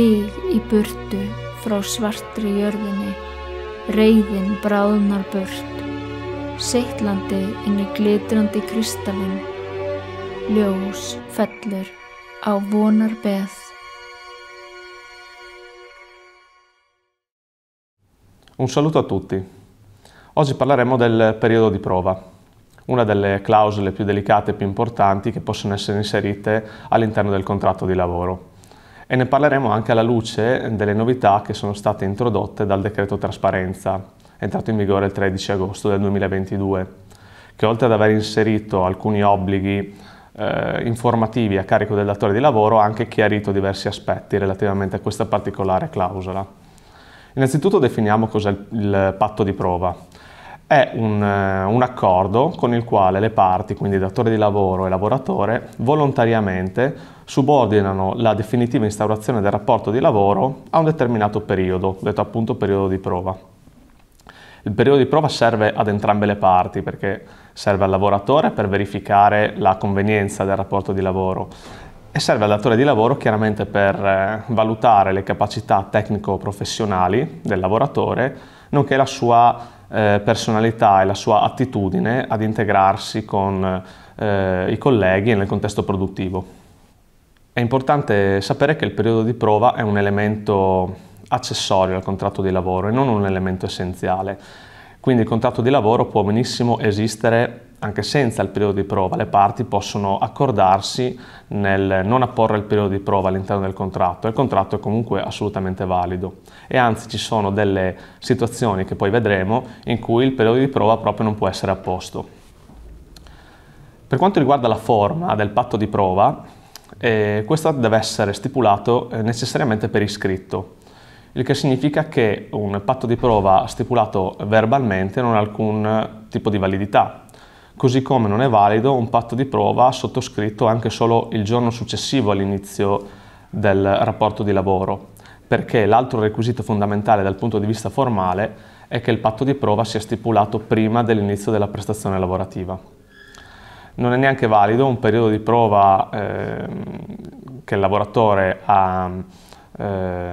stig í burtu frá svartri jörðinni, reyðin bráðnar burt, seitlandi inn í glitrandi kristallin, ljós fellur á vonar beð. Un saluto a tutti. Oggi parleremo del periodo di prova, una delle clausole più delicate e più importanti che possono essere inserite all'interno del contratto di lavoro e ne parleremo anche alla luce delle novità che sono state introdotte dal decreto trasparenza, entrato in vigore il 13 agosto del 2022, che oltre ad aver inserito alcuni obblighi eh, informativi a carico del datore di lavoro, ha anche chiarito diversi aspetti relativamente a questa particolare clausola. Innanzitutto definiamo cos'è il, il patto di prova è un, eh, un, accordo con il quale le parti, quindi datore di lavoro e lavoratore, volontariamente subordinano la definitiva instaurazione del rapporto di lavoro a un determinato periodo, detto appunto periodo di prova. Il periodo di prova serve ad entrambe le parti perché serve al lavoratore per verificare la convenienza del rapporto di lavoro e serve al datore di lavoro chiaramente per eh, valutare le capacità tecnico-professionali del lavoratore, nonché la sua eh, personalità e la sua attitudine ad integrarsi con eh, i colleghi nel contesto produttivo. È importante sapere che il periodo di prova è un elemento accessorio al contratto di lavoro e non un elemento essenziale. Quindi il contratto di lavoro può benissimo esistere anche senza il periodo di prova, le parti possono accordarsi nel non apporre il periodo di prova all'interno del contratto e il contratto è comunque assolutamente valido. E anzi ci sono delle situazioni che poi vedremo in cui il periodo di prova proprio non può essere apposto. Per quanto riguarda la forma del patto di prova, e eh, questo deve essere stipulato eh, necessariamente per iscritto, il che significa che un patto di prova stipulato verbalmente non ha alcun tipo di validità, così come non è valido un patto di prova sottoscritto anche solo il giorno successivo all'inizio del rapporto di lavoro, perché l'altro requisito fondamentale dal punto di vista formale è che il patto di prova sia stipulato prima dell'inizio della prestazione lavorativa non è neanche valido un periodo di prova eh, che il lavoratore ha, eh,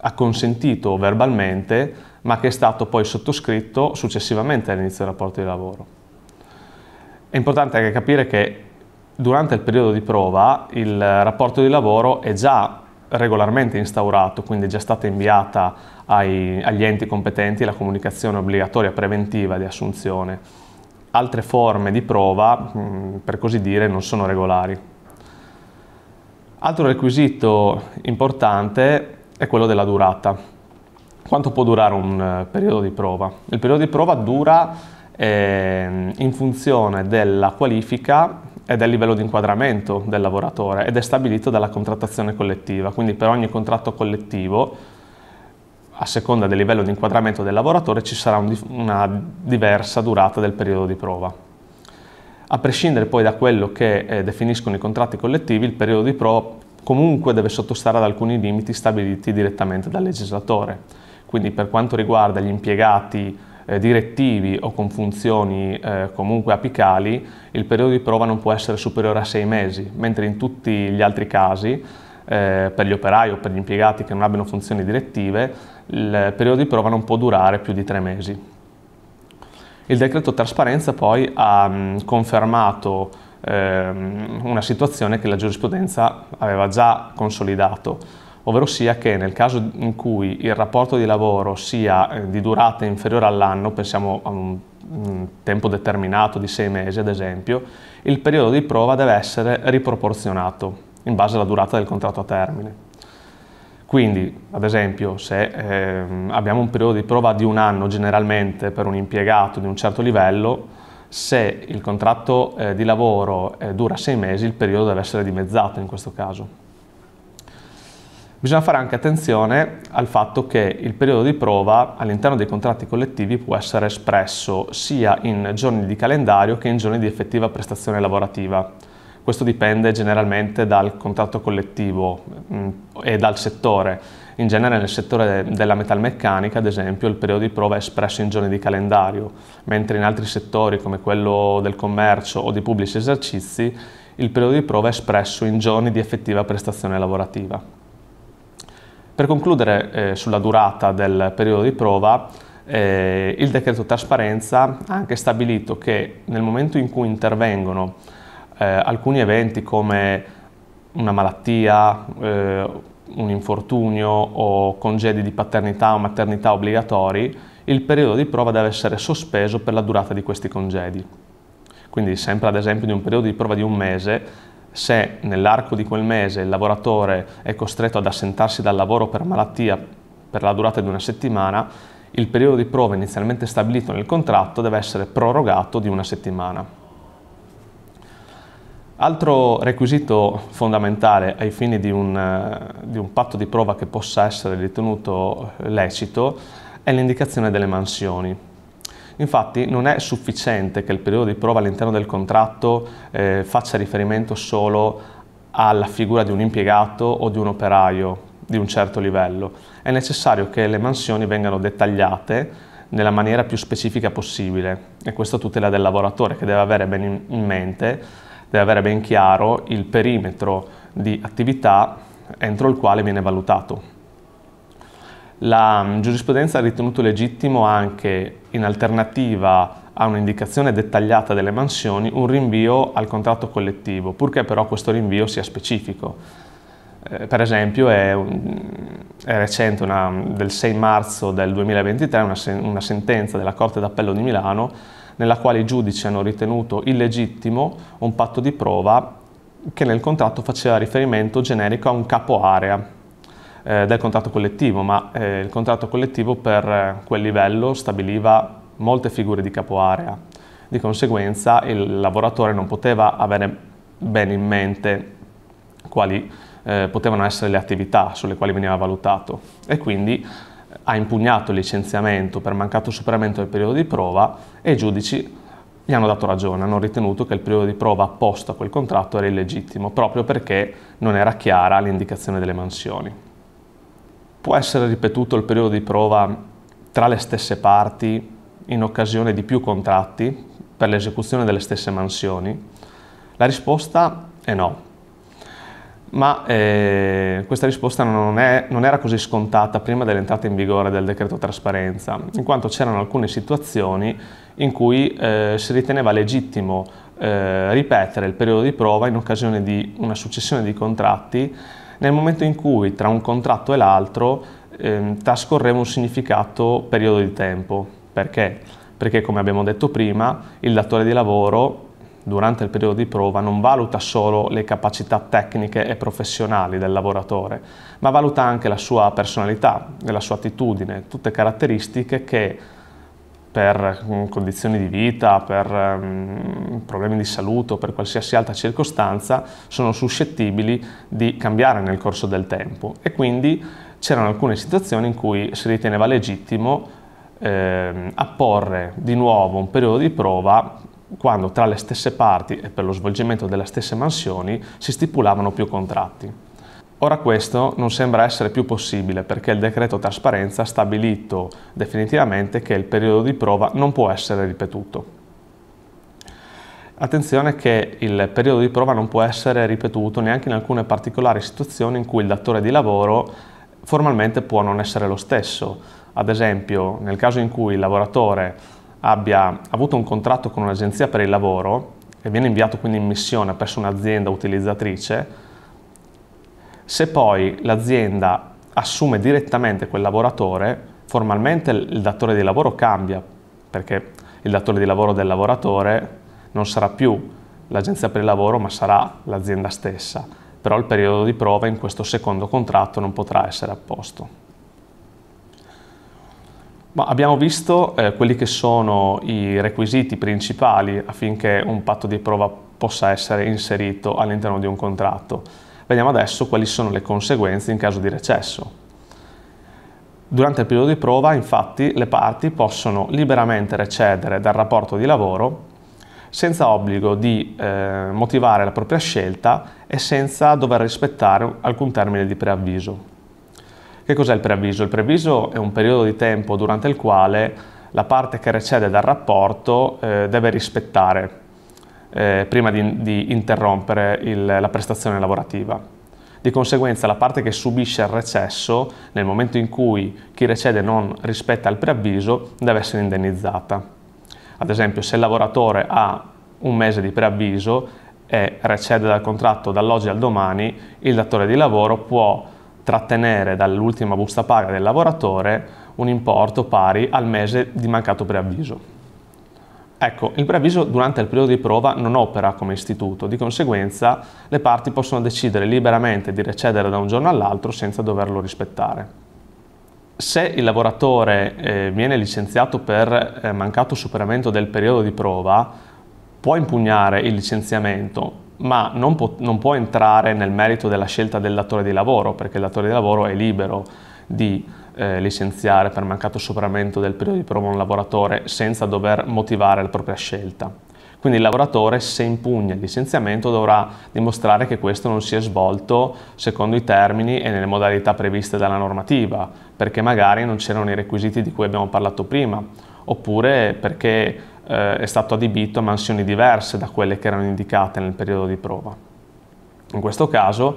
ha, consentito verbalmente, ma che è stato poi sottoscritto successivamente all'inizio del rapporto di lavoro. È importante anche capire che durante il periodo di prova il rapporto di lavoro è già regolarmente instaurato, quindi è già stata inviata ai, agli enti competenti la comunicazione obbligatoria preventiva di assunzione altre forme di prova, mm, per così dire, non sono regolari. Altro requisito importante è quello della durata. Quanto può durare un eh, periodo di prova? Il periodo di prova dura eh, in funzione della qualifica e del livello di inquadramento del lavoratore ed è stabilito dalla contrattazione collettiva, quindi per ogni contratto collettivo a seconda del livello di inquadramento del lavoratore ci sarà un, una diversa durata del periodo di prova. A prescindere poi da quello che eh, definiscono i contratti collettivi, il periodo di prova comunque deve sottostare ad alcuni limiti stabiliti direttamente dal legislatore. Quindi per quanto riguarda gli impiegati eh, direttivi o con funzioni eh, comunque apicali, il periodo di prova non può essere superiore a sei mesi, mentre in tutti gli altri casi eh, per gli operai o per gli impiegati che non abbiano funzioni direttive, il periodo di prova non può durare più di tre mesi. Il decreto trasparenza poi ha mh, mm, confermato ehm, una situazione che la giurisprudenza aveva già consolidato, ovvero sia che nel caso in cui il rapporto di lavoro sia eh, di durata inferiore all'anno, pensiamo a un tempo determinato di sei mesi ad esempio, il periodo di prova deve essere riproporzionato in base alla durata del contratto a termine. Quindi, ad esempio, se eh, abbiamo un periodo di prova di un anno generalmente per un impiegato di un certo livello, se il contratto eh, di lavoro eh, dura sei mesi, il periodo deve essere dimezzato in questo caso. Bisogna fare anche attenzione al fatto che il periodo di prova all'interno dei contratti collettivi può essere espresso sia in giorni di calendario che in giorni di effettiva prestazione lavorativa. Questo dipende generalmente dal contratto collettivo mh, mm, e dal settore. In genere nel settore della metalmeccanica, ad esempio, il periodo di prova è espresso in giorni di calendario, mentre in altri settori come quello del commercio o di pubblici esercizi, il periodo di prova è espresso in giorni di effettiva prestazione lavorativa. Per concludere eh, sulla durata del periodo di prova, eh, il decreto trasparenza ha anche stabilito che nel momento in cui intervengono eh, alcuni eventi come una malattia, eh, un infortunio o congedi di paternità o maternità obbligatori, il periodo di prova deve essere sospeso per la durata di questi congedi. Quindi sempre ad esempio di un periodo di prova di un mese, se nell'arco di quel mese il lavoratore è costretto ad assentarsi dal lavoro per malattia per la durata di una settimana, il periodo di prova inizialmente stabilito nel contratto deve essere prorogato di una settimana. Altro requisito fondamentale ai fini di un, eh, di un patto di prova che possa essere ritenuto lecito è l'indicazione delle mansioni. Infatti non è sufficiente che il periodo di prova all'interno del contratto eh, faccia riferimento solo alla figura di un impiegato o di un operaio di un certo livello. È necessario che le mansioni vengano dettagliate nella maniera più specifica possibile e questo tutela del lavoratore che deve avere ben in mente deve avere ben chiaro il perimetro di attività entro il quale viene valutato. La mm, giurisprudenza ha ritenuto legittimo anche, in alternativa a un'indicazione dettagliata delle mansioni, un rinvio al contratto collettivo, purché però questo rinvio sia specifico. Eh, per esempio è, un, è recente, una, del 6 marzo del 2023, una, una sentenza della Corte d'Appello di Milano nella quale i giudici hanno ritenuto illegittimo un patto di prova che nel contratto faceva riferimento generico a un capo area eh, del contratto collettivo, ma eh, il contratto collettivo per eh, quel livello stabiliva molte figure di capo area. Di conseguenza il lavoratore non poteva avere bene in mente quali eh, potevano essere le attività sulle quali veniva valutato e quindi ha impugnato il licenziamento per mancato superamento del periodo di prova e i giudici gli hanno dato ragione, hanno ritenuto che il periodo di prova apposto a quel contratto era illegittimo, proprio perché non era chiara l'indicazione delle mansioni. Può essere ripetuto il periodo di prova tra le stesse parti in occasione di più contratti per l'esecuzione delle stesse mansioni? La risposta è no, ma eh, questa risposta non, è, non, era così scontata prima dell'entrata in vigore del decreto trasparenza, in quanto c'erano alcune situazioni in cui eh, si riteneva legittimo eh, ripetere il periodo di prova in occasione di una successione di contratti nel momento in cui tra un contratto e l'altro ehm, trascorreva un significato periodo di tempo. Perché? Perché come abbiamo detto prima il datore di lavoro durante il periodo di prova non valuta solo le capacità tecniche e professionali del lavoratore, ma valuta anche la sua personalità e la sua attitudine, tutte caratteristiche che per mm, condizioni di vita, per mm, problemi di salute per qualsiasi altra circostanza sono suscettibili di cambiare nel corso del tempo e quindi c'erano alcune situazioni in cui si riteneva legittimo eh, apporre di nuovo un periodo di prova quando tra le stesse parti e per lo svolgimento delle stesse mansioni si stipulavano più contratti. Ora questo non sembra essere più possibile perché il decreto trasparenza ha stabilito definitivamente che il periodo di prova non può essere ripetuto. Attenzione che il periodo di prova non può essere ripetuto neanche in alcune particolari situazioni in cui il datore di lavoro formalmente può non essere lo stesso. Ad esempio, nel caso in cui il lavoratore abbia avuto un contratto con un'agenzia per il lavoro e viene inviato quindi in missione presso un'azienda utilizzatrice, se poi l'azienda assume direttamente quel lavoratore, formalmente il datore di lavoro cambia, perché il datore di lavoro del lavoratore non sarà più l'agenzia per il lavoro, ma sarà l'azienda stessa. Però il periodo di prova in questo secondo contratto non potrà essere a posto. Ma abbiamo visto eh, quelli che sono i requisiti principali affinché un patto di prova possa essere inserito all'interno di un contratto. Vediamo adesso quali sono le conseguenze in caso di recesso. Durante il periodo di prova, infatti, le parti possono liberamente recedere dal rapporto di lavoro senza obbligo di eh, motivare la propria scelta e senza dover rispettare alcun termine di preavviso. Che cos'è il preavviso? Il preavviso è un periodo di tempo durante il quale la parte che recede dal rapporto eh, deve rispettare eh, prima di, di interrompere il, la prestazione lavorativa. Di conseguenza la parte che subisce il recesso, nel momento in cui chi recede non rispetta il preavviso, deve essere indennizzata. Ad esempio se il lavoratore ha un mese di preavviso e recede dal contratto dall'oggi al domani, il datore di lavoro può trattenere dall'ultima busta paga del lavoratore un importo pari al mese di mancato preavviso. Ecco, il preavviso durante il periodo di prova non opera come istituto, di conseguenza le parti possono decidere liberamente di recedere da un giorno all'altro senza doverlo rispettare. Se il lavoratore eh, viene licenziato per eh, mancato superamento del periodo di prova, può impugnare il licenziamento, ma non, po- non, può entrare nel merito della scelta del datore di lavoro, perché il datore di lavoro è libero di eh, licenziare per mancato superamento del periodo di prova un lavoratore senza dover motivare la propria scelta. Quindi il lavoratore, se impugna il licenziamento, dovrà dimostrare che questo non si è svolto secondo i termini e nelle modalità previste dalla normativa, perché magari non c'erano i requisiti di cui abbiamo parlato prima, oppure perché eh, è stato adibito a mansioni diverse da quelle che erano indicate nel periodo di prova. In questo caso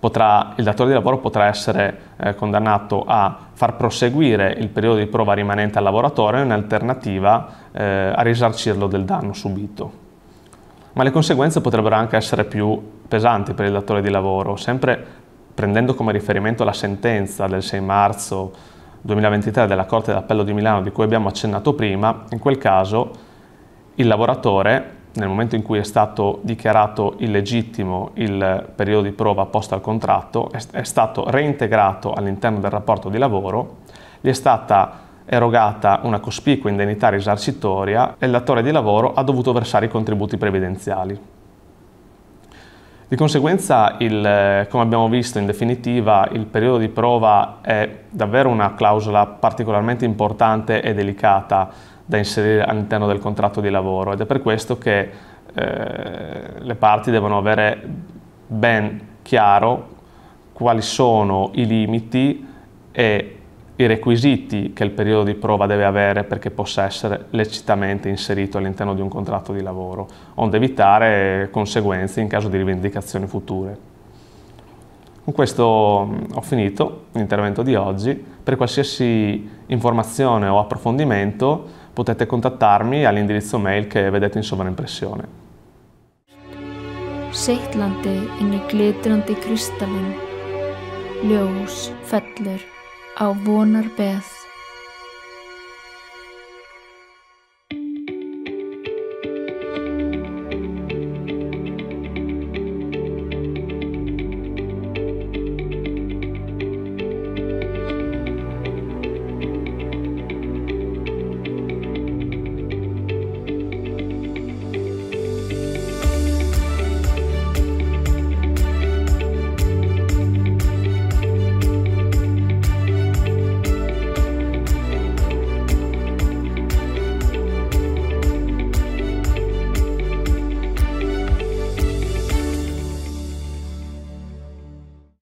potrà, il datore di lavoro potrà essere eh, condannato a far proseguire il periodo di prova rimanente al lavoratore in alternativa eh, a risarcirlo del danno subito. Ma le conseguenze potrebbero anche essere più pesanti per il datore di lavoro, sempre prendendo come riferimento la sentenza del 6 marzo 2023 della Corte d'Appello di Milano di cui abbiamo accennato prima, in quel caso il lavoratore, nel momento in cui è stato dichiarato illegittimo il periodo di prova posto al contratto, è, è stato reintegrato all'interno del rapporto di lavoro, gli è stata erogata una cospicua indennità risarcitoria e il datore di lavoro ha dovuto versare i contributi previdenziali. Di conseguenza, il, come abbiamo visto, in definitiva il periodo di prova è davvero una clausola particolarmente importante e delicata da inserire all'interno del contratto di lavoro ed è per questo che eh, le parti devono avere ben chiaro quali sono i limiti e i requisiti che il periodo di prova deve avere perché possa essere lecitamente inserito all'interno di un contratto di lavoro, onde evitare conseguenze in caso di rivendicazioni future. Con questo mm, ho finito l'intervento di oggi. Per qualsiasi informazione o approfondimento potete contattarmi all'indirizzo mail che vedete in sovraimpressione. Seitlandi inni glitrandi kristallin, ljós fellur á vonar beð.